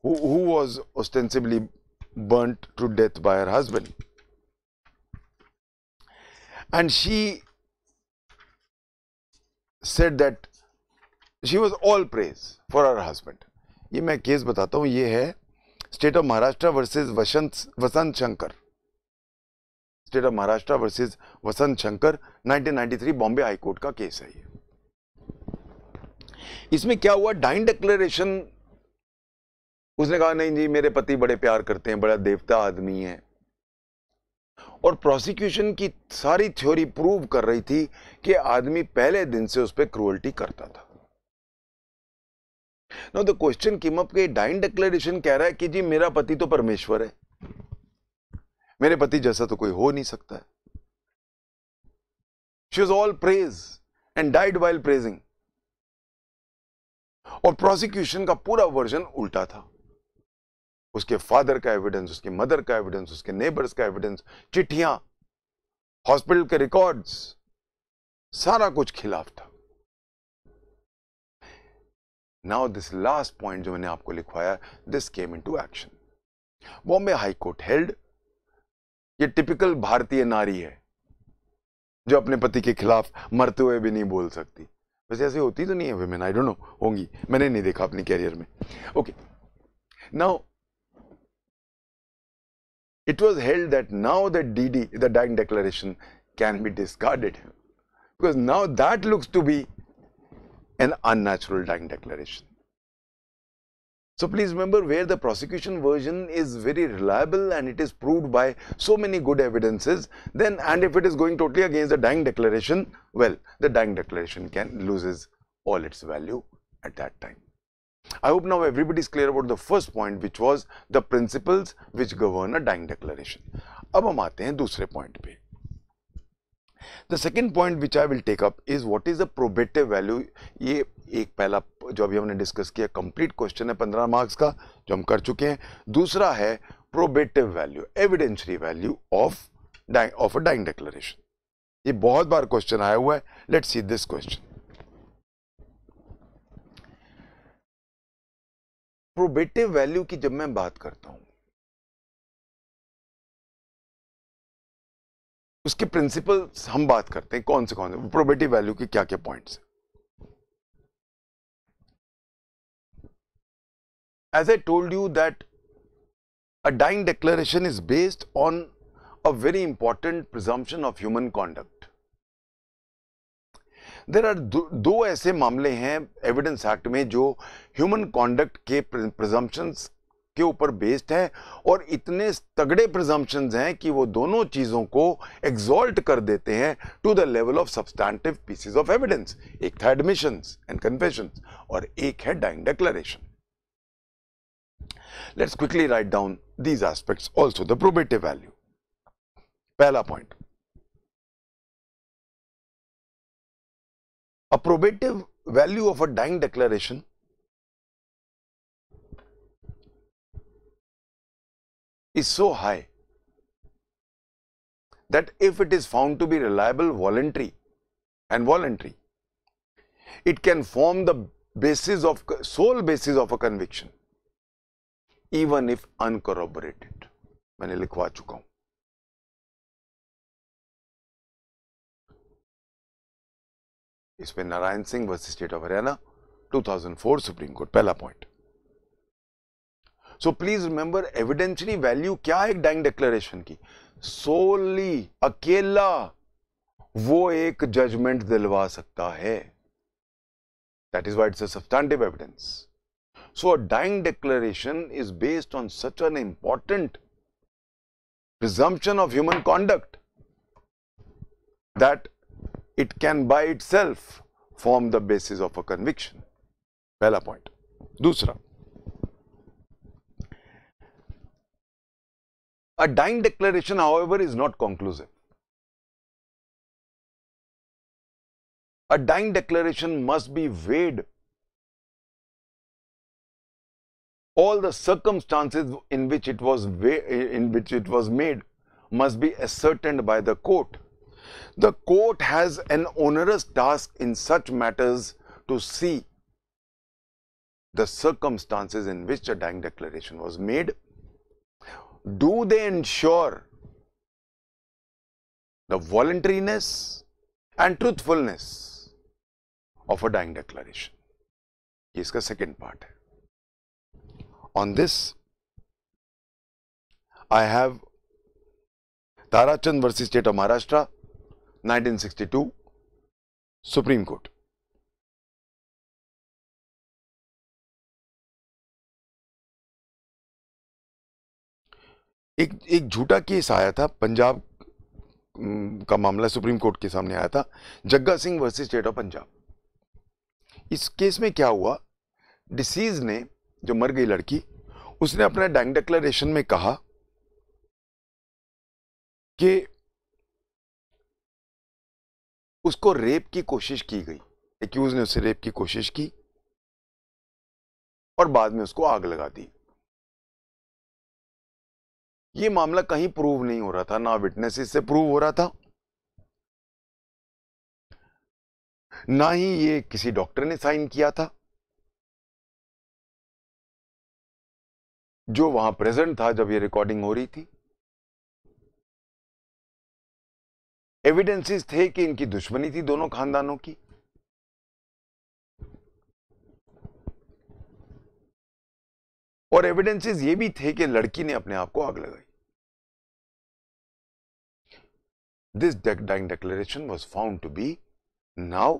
[SPEAKER 1] who was ostensibly burn to death by her husband and she said that she was all praise for her husband ये मैं case बताता हूं ये है state of Maharashtra versus Vasant Vasant Shankar state of Maharashtra versus Vasant Shankar 1993 Bombay high court का case है ये इसमें क्या हुआ डाइन डिक्लेरेशन उसने कहा नहीं जी मेरे पति बड़े प्यार करते हैं बड़ा देवता आदमी है और प्रोसिक्यूशन की सारी थ्योरी प्रूव कर रही थी कि आदमी पहले दिन से उस पर क्रूअल्टी करता था no the question came up dying declaration कह रहा है कि जी मेरा पति तो परमेश्वर है मेरे पति जैसा तो कोई हो नहीं सकता है she is all praise and died while praising और प्रोसिक्यूशन का पूरा वर्जन उल्टा था उसके फादर का एविडेंस उसके मदर का एविडेंस उसके नेबर्स का एविडेंस चिट्ठियां हॉस्पिटल के रिकॉर्ड्स सारा कुछ खिलाफ था नाउ दिस लास्ट पॉइंट जो मैंने आपको लिखवाया this came into action Bombay high court held ये टिपिकल भारतीय नारी है जो अपने पति के खिलाफ मरते हुए भी नहीं बोल सकती वैसे ऐसी होती तो नहीं है वेमेन आई डोंट नो होंगी मैंने नहीं देखा अपने कैरियर में okay now was held that now now D D the dying Declaration, can be discarded because now that looks to be an unnatural dying declaration. So please remember where the prosecution version is very reliable and it is proved by so many good evidences then and if it is going totally against the dying declaration, well the dying declaration can loses all its value at that time. I hope now everybody is clear about the first point which was the principles which govern a dying declaration. Now we आते हैं दूसरे the second point which I will take up is what is the probative value ये एक पहला जो अभी हमने discuss किया कंप्लीट क्वेश्चन है पंद्रह मार्क्स का जो हम कर चुके हैं दूसरा है probative value evidentiary value of of a dying declaration ये बहुत बार क्वेश्चन आया हुआ है let see this question
[SPEAKER 2] probative value की जब मैं बात करता हूं
[SPEAKER 1] उसके प्रिंसिपल्स हम बात करते हैं कौन से कौन से प्रोबेटिव वैल्यू के क्या क्या points as I told you that a dying declaration is based on a very important presumption of human conduct there are दो ऐसे मामले हैं एविडेंस एक्ट में जो ह्यूमन कॉन्डक्ट के प्रिजम्पन्स के ऊपर बेस्ड है और इतने तगड़े प्रजम्पन हैं कि वो दोनों चीज़ों को एग्जॉल्ट कर देते हैं to the level of substantive pieces of evidence एक था एडमिशन एंड कन्फेशन और एक है dying declaration let's quickly write down these aspect also the probative value
[SPEAKER 2] पहला point a probative value of a dying declaration is so high
[SPEAKER 1] that if it is found to be reliable, voluntary and voluntary, it can form the basis of sole basis of a conviction,
[SPEAKER 2] even if uncorroborated. मैंने लिखवा चुका हूं इसमें Narayan Singh versus state of Haryana 2004 supreme court पहला point
[SPEAKER 1] so please remember evidentially value क्या है dying declaration की सोली अकेला वो एक जजमेंट दिलवा सकता है that is white substantive evidence so a dying declaration is based on such an important presumption of human conduct that it can by itself form the basis of a conviction पहला point दूसरा
[SPEAKER 2] A dying declaration, however, is not conclusive. A dying declaration must be weighed all
[SPEAKER 1] the circumstances in which it was in which it was made must be ascertained by the court. The court has an onerous task in such matters to see the circumstances in which a dying declaration was made do they ensure the voluntariness and truthfulness of a dying declaration? is the second part On this, I have Tarachand
[SPEAKER 2] versus State of Maharashtra, 1962, Supreme Court. एक एक झूठा case आया था पंजाब
[SPEAKER 1] का मामला supreme court के सामने आया था Jagga Singh versus state of Punjab इस केस में क्या हुआ डिसीज ने जो मर गई लड़की उसने अपने डैंग डिक्लेरेशन में कहा कि उसको रेप की कोशिश की गई एक्यूज ने उससे रेप की कोशिश की और बाद में उसको आग लगा दी
[SPEAKER 2] ये मामला कहीं प्रूव नहीं हो रहा था ना विटनेसेस से प्रूव हो रहा था ना ही ये किसी डॉक्टर ने साइन किया था जो वहां प्रेजेंट था जब ये रिकॉर्डिंग हो रही थी एविडेंसेस थे कि इनकी दुश्मनी थी दोनों खानदानों की और एविडेंसेस ये भी थे कि लड़की ने अपने आप को आग लगाई
[SPEAKER 1] this dying declaration was found to be now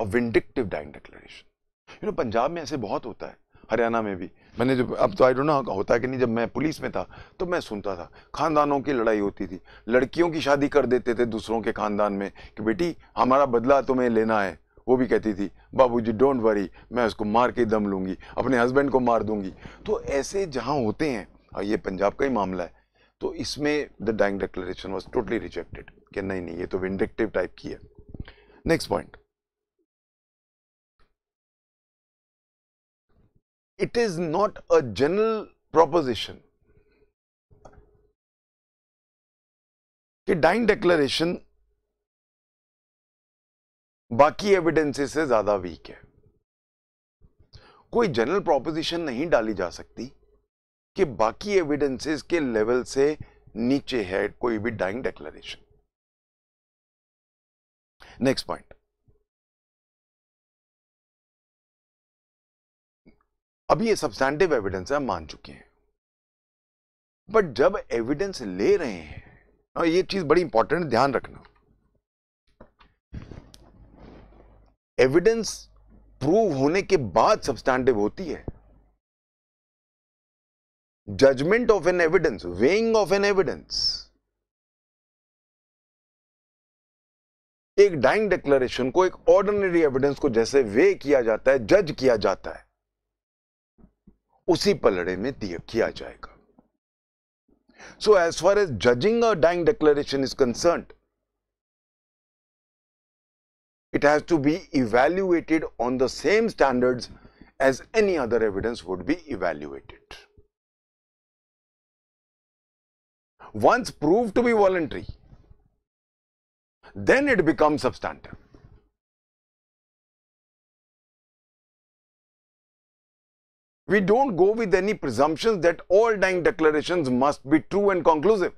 [SPEAKER 1] a vindictive dying declaration you know Punjab में ऐसे बहुत होता है हरियाणा में भी मैंने जब अब तो आई डोंट नो होता है कि नहीं जब मैं पुलिस में था तो मैं सुनता था खानदानों की लड़ाई होती थी लड़कियों की शादी कर देते थे दूसरों के खानदान में कि बेटी हमारा बदला तुम्हें लेना है वो भी कहती थी बाबूजी डोंट वरी मैं उसको मार के दम लूँगी अपने हस्बैंड को मार दूंगी तो ऐसे जहाँ होते हैं और हाँ, ये पंजाब का ही मामला है तो इसमें the dying declaration was totally rejected कि नहीं नहीं ये तो विंडिक्टिव टाइप की है next point
[SPEAKER 2] it is not a general proposition कि डाइंग डिक्लेरेशन बाकी एविडेंसेस
[SPEAKER 1] से ज्यादा वीक है कोई जनरल प्रोपोजिशन नहीं डाली जा सकती कि बाकी एविडेंसेस के लेवल से नीचे है कोई भी डाइंग
[SPEAKER 2] डेक्लरेशन नेक्स्ट पॉइंट अभी ये सब्सटैंडिव एविडेंस है मान चुके हैं बट जब एविडेंस ले रहे हैं और
[SPEAKER 1] ये चीज बड़ी इंपॉर्टेंट ध्यान रखना एविडेंस प्रूव होने के बाद सबस्टैंडिव होती है judgment of an evidence weighing of an evidence एक डाइंग डिक्लेरेशन को एक ऑर्डिनरी एविडेंस को जैसे वे किया जाता है जज किया जाता है उसी पलड़े में दिया किया जाएगा so as far as judging a dying declaration is concern it has to be evaluated on the same standards as any other evidence would be evaluated.
[SPEAKER 2] Once proved to be voluntary, then it becomes substantive. We don't go with any presumptions that all dying declarations must be true and conclusive.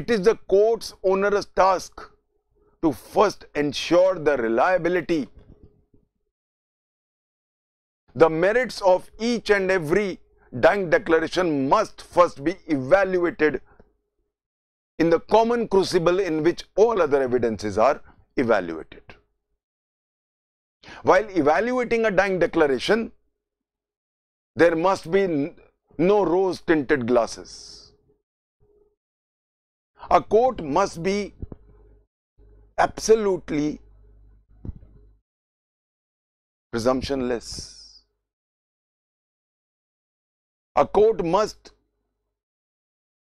[SPEAKER 1] It is the court's onerous task to first ensure the reliability, the merits of each and every dying declaration must first be evaluated in the common crucible in which all other evidences are evaluated. While evaluating a dying declaration, there must be no rose tinted glasses. A court must be
[SPEAKER 2] absolutely presumptionless. A court must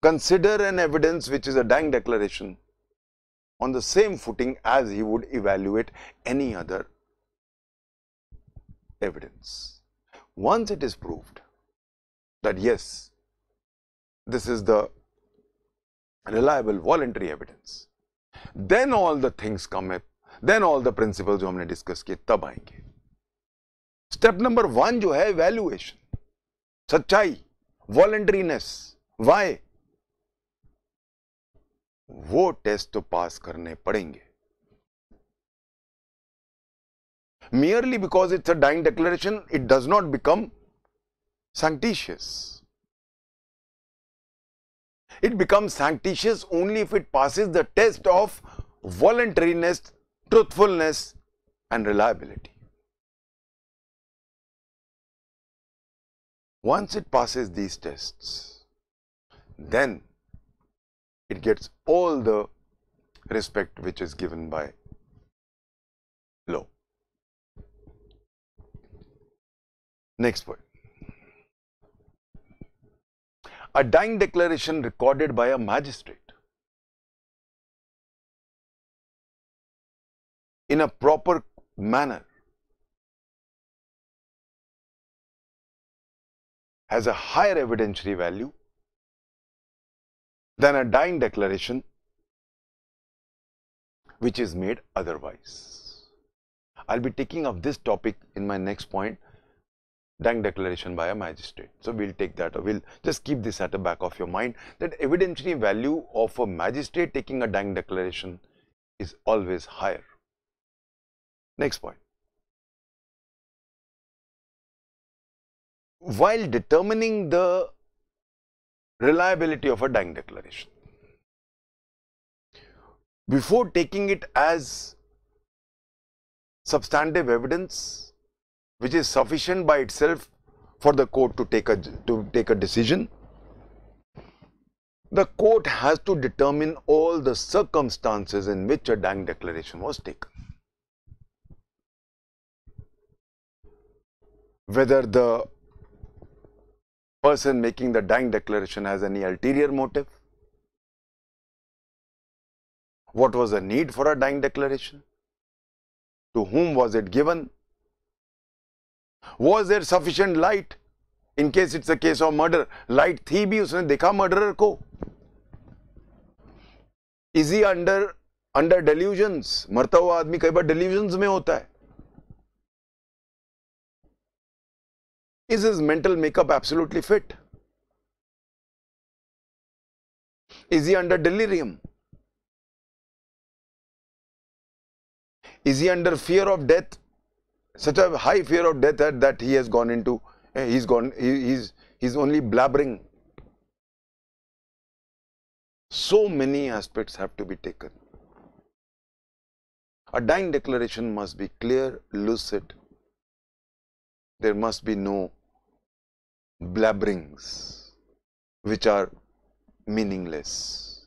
[SPEAKER 1] consider an evidence which is a dying declaration on the same footing as he would evaluate any other evidence. Once it is proved that yes, this is the reliable voluntary evidence, then all the things come up then all the principle जो हमने discuss किए तब आएंगे step number one जो है valuation सच्चाई वॉलेंट्रीनेस Y वो test तो पास करने पड़ेंगे
[SPEAKER 2] merely because it's a dying declaration it does not become sanctitious.
[SPEAKER 1] It becomes sanctitious only if it passes the test of voluntariness,
[SPEAKER 2] truthfulness and reliability. Once it passes these tests, then
[SPEAKER 1] it gets all the respect which is given by
[SPEAKER 2] law. Next point a dying declaration recorded by a magistrate. in a proper manner has a higher evidentiary value than a dying declaration which is made
[SPEAKER 1] otherwise. I will be taking up this topic in my next point dank declaration by a magistrate. So, we will take that we will just keep this at the back of your mind that evidentiary value of a magistrate taking a dank declaration is always higher.
[SPEAKER 2] Next point. While determining the reliability of a
[SPEAKER 1] dank declaration. Before taking it as substantive evidence, which is sufficient by itself for the court to take a to take a decision the court has to determine all the circumstances in which a dying declaration was taken. Whether the person making the dying declaration has any ulterior motive, what was the need for a dying declaration, to whom was it given, was there sufficient light in case it's a case of murder light थी भी उसने देखा murderer को is he under under delusions मरता
[SPEAKER 2] हुआ आदमी कई बार डेल्यूजन्स में होता है is is mental makeup absolutely fit is he under delirium
[SPEAKER 1] is he under fear of death such a high fear of death that he has gone into, eh, he's gone, he, he's, he's only blabbering. So many aspects have to be taken. A dying declaration must be clear, lucid. There must be no blabberings which are meaningless.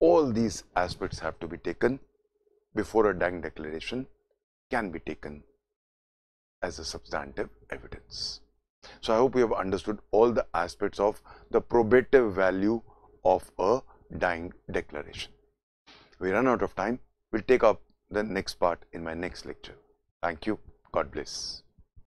[SPEAKER 1] All these aspects have to be taken before a dying declaration can be taken as a substantive evidence. So, I hope you have understood all the aspects of the probative value of a dying declaration. We run out of time.
[SPEAKER 2] We will take up the next part in my next lecture. Thank you. God bless.